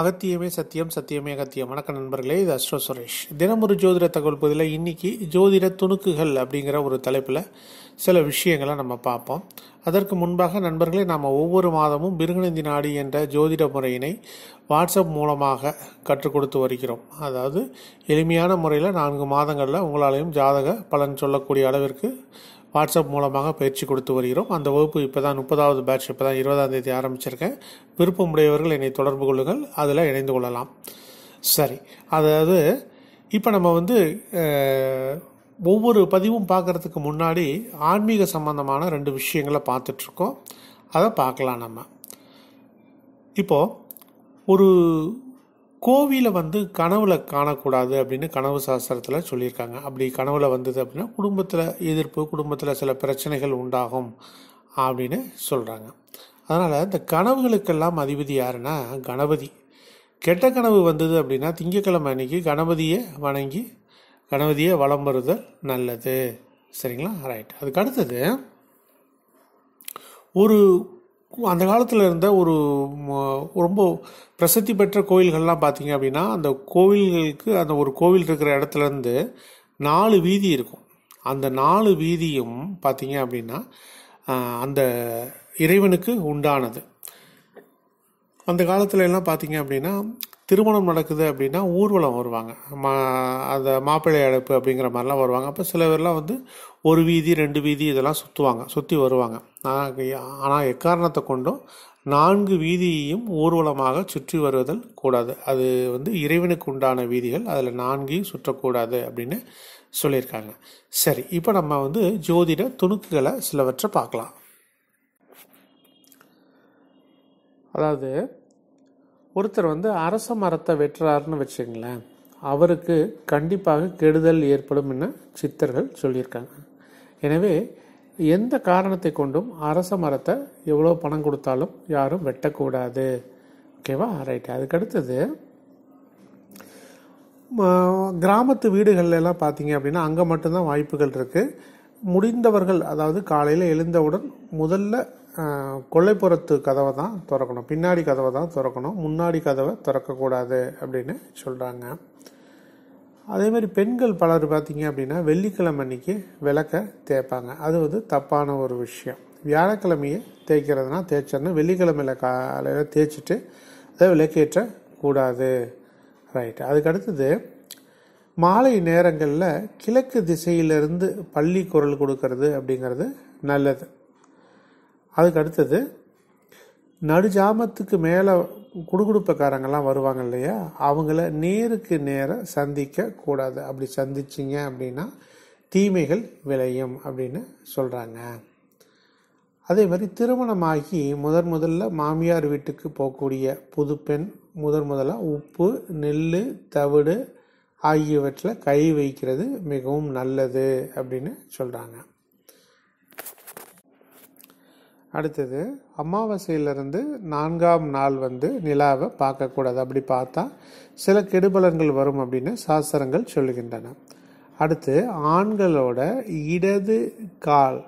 அகத்தியமே சத்தியம் சத்தியமே அகத்தியம் வணக்க நண்பர்களே இது அஸ்வ சுரேஷ் தினமொரு ஜோதிட தகவல் பதில் இன்னைக்கு ஜோதிட துணுக்குகள் அப்படிங்கிற ஒரு தலைப்பில் சில விஷயங்களை நம்ம பார்ப்போம் அதற்கு முன்பாக நண்பர்களே நாம் ஒவ்வொரு மாதமும் பிருகநந்தி நாடி என்ற ஜோதிட முறையினை வாட்ஸ்அப் மூலமாக கற்றுக் கொடுத்து வருகிறோம் அதாவது எளிமையான முறையில் நான்கு மாதங்களில் உங்களாலையும் ஜாதக பலன் சொல்லக்கூடிய அளவிற்கு வாட்ஸ்அப் மூலமாக பயிற்சி கொடுத்து வருகிறோம் அந்த வகுப்பு இப்போ தான் முப்பதாவது பேட்ச் இப்போ தான் இருபதாம் தேதி ஆரம்பிச்சிருக்கேன் விருப்பமுடையவர்கள் என்னை தொடர்பு கொள்ளுங்கள் அதில் இணைந்து கொள்ளலாம் சரி அதாவது இப்போ நம்ம வந்து ஒவ்வொரு பதிவும் பார்க்குறதுக்கு முன்னாடி ஆன்மீக சம்பந்தமான ரெண்டு விஷயங்களை பார்த்துட்ருக்கோம் அதை பார்க்கலாம் நம்ம இப்போது ஒரு கோவிலை வந்து கனவுல காணக்கூடாது அப்படின்னு கனவு சாஸ்திரத்தில் சொல்லியிருக்காங்க அப்படி கனவுல வந்தது அப்படின்னா குடும்பத்தில் எதிர்ப்பு குடும்பத்தில் சில பிரச்சனைகள் உண்டாகும் அப்படின்னு சொல்கிறாங்க அதனால் இந்த கனவுகளுக்கெல்லாம் அதிபதி யாருன்னா கணபதி கெட்ட கனவு வந்தது அப்படின்னா திங்கக்கிழமை அன்னைக்கு கணபதியை வணங்கி கணபதியை வளம் வருதல் நல்லது சரிங்களா ரைட் அதுக்கு அடுத்தது ஒரு அந்த காலத்தில் இருந்த ஒரு ரொம்ப பிரசித்தி பெற்ற கோயில்கள்லாம் பார்த்தீங்க அப்படின்னா அந்த கோவில்களுக்கு அந்த ஒரு கோவில் இருக்கிற இடத்துலேருந்து நாலு வீதி இருக்கும் அந்த நாலு வீதியும் பார்த்தீங்க அப்படின்னா அந்த இறைவனுக்கு உண்டானது அந்த காலத்துல எல்லாம் பார்த்தீங்க அப்படின்னா திருமணம் நடக்குது அப்படின்னா ஊர்வலம் வருவாங்க மா அந்த மாப்பிள்ளை அழைப்பு அப்படிங்கிற மாதிரிலாம் வருவாங்க அப்போ சில பேர்லாம் வந்து ஒரு வீதி ரெண்டு வீதி இதெல்லாம் சுற்றுவாங்க சுற்றி வருவாங்க ஆனால் எக்காரணத்தை கொண்டும் நான்கு வீதியையும் ஊர்வலமாக சுற்றி வருவதல் கூடாது அது வந்து இறைவனுக்கு உண்டான வீதிகள் அதில் நான்கையும் சுற்றக்கூடாது அப்படின்னு சொல்லியிருக்காங்க சரி இப்போ நம்ம வந்து ஜோதிட துணுக்குகளை சிலவற்றை பார்க்கலாம் அதாவது ஒருத்தர் வந்து அரச மரத்தை வெட்டுறாருன்னு வச்சுங்களேன் அவருக்கு கண்டிப்பாக கெடுதல் ஏற்படும் என சித்தர்கள் சொல்லியிருக்காங்க எனவே எந்த காரணத்தை கொண்டும் அரச மரத்தை எவ்வளோ பணம் கொடுத்தாலும் யாரும் வெட்டக்கூடாது ஓகேவா ரைட் அதுக்கடுத்தது கிராமத்து வீடுகள்லாம் பார்த்தீங்க அப்படின்னா அங்கே மட்டும்தான் வாய்ப்புகள் இருக்குது முடிந்தவர்கள் அதாவது காலையில் எழுந்தவுடன் முதல்ல கொள்ளைப்புறத்து கதவை தான் திறக்கணும் பின்னாடி கதவை தான் திறக்கணும் முன்னாடி கதவை திறக்கக்கூடாது அப்படின்னு சொல்கிறாங்க அதேமாதிரி பெண்கள் பலர் பார்த்திங்க அப்படின்னா வெள்ளிக்கிழமை அன்னைக்கு விளக்க தேய்ப்பாங்க அது வந்து தப்பான ஒரு விஷயம் வியாழக்கிழமையே தேய்க்கிறதுனா தேய்ச்சோன்னா வெள்ளிக்கிழமையில் காலையில் தேய்ச்சிட்டு அதை விளக்கேற்ற கூடாது ரைட் அதுக்கடுத்தது மாலை நேரங்களில் கிழக்கு திசையிலிருந்து பள்ளி குரல் கொடுக்கறது அப்படிங்கிறது நல்லது அதுக்கு அடுத்தது நடுஜாமத்துக்கு மேலே குடுகுடுப்பக்காரங்கெல்லாம் வருவாங்க இல்லையா அவங்கள நேருக்கு நேர சந்திக்க கூடாது அப்படி சந்திச்சிங்க அப்படின்னா தீமைகள் விளையும் அப்படின்னு சொல்கிறாங்க அதே மாதிரி திருமணமாகி முதன் முதல்ல மாமியார் வீட்டுக்கு போகக்கூடிய புது பெண் முதன் முதலாக உப்பு நெல் தவிடு ஆகியவற்றில் கை வைக்கிறது மிகவும் நல்லது அப்படின்னு சொல்கிறாங்க அடுத்தது அமாவாசையிலிருந்து நான்காம் நாள் வந்து நிலாவை பார்க்கக்கூடாது அப்படி பார்த்தா சில கெடுபலங்கள் வரும் அப்படின்னு சாஸ்திரங்கள் சொல்லுகின்றன அடுத்து ஆண்களோட இடது கால்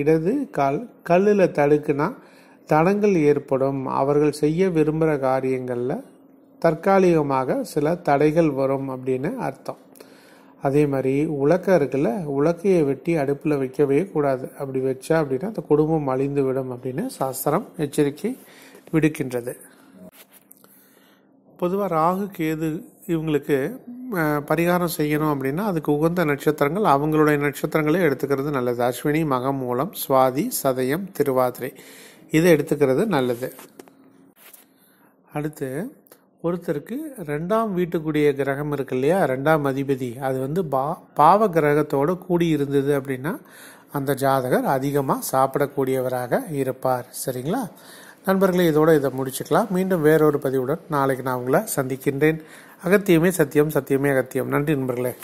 இடது கால் கல்லில் தடுக்குனா தடங்கள் ஏற்படும் அவர்கள் செய்ய விரும்புகிற காரியங்களில் தற்காலிகமாக சில தடைகள் வரும் அப்படின்னு அர்த்தம் அதே மாதிரி உலக்கை இருக்குல்ல உலக்கையை வெட்டி அடுப்பில் வைக்கவே கூடாது அப்படி வச்சா அப்படின்னா அந்த குடும்பம் அழிந்து விடும் அப்படின்னு சாஸ்திரம் எச்சரிக்கை விடுக்கின்றது பொதுவாக ராகு கேது இவங்களுக்கு பரிகாரம் செய்யணும் அப்படின்னா அதுக்கு உகந்த நட்சத்திரங்கள் அவங்களுடைய நட்சத்திரங்களே எடுத்துக்கிறது நல்லது அஸ்வினி மகம் மூலம் சுவாதி சதயம் திருவாதிரை இதை எடுத்துக்கிறது நல்லது அடுத்து ஒருத்தருக்கு ரெண்டாம் வீட்டுக்குடிய கிரகம் இருக்கு இல்லையா ரெண்டாம் அதிபதி அது வந்து பா பாவ கிரகத்தோடு கூடி இருந்தது அப்படின்னா அந்த ஜாதகர் அதிகமாக சாப்பிடக்கூடியவராக இருப்பார் சரிங்களா நண்பர்களே இதோடு இதை முடிச்சுக்கலாம் மீண்டும் வேறொரு பதிவுடன் நாளைக்கு நான் உங்களை சந்திக்கின்றேன் அகத்தியமே சத்தியம் சத்தியமே அகத்தியம் நன்றி நண்பர்களே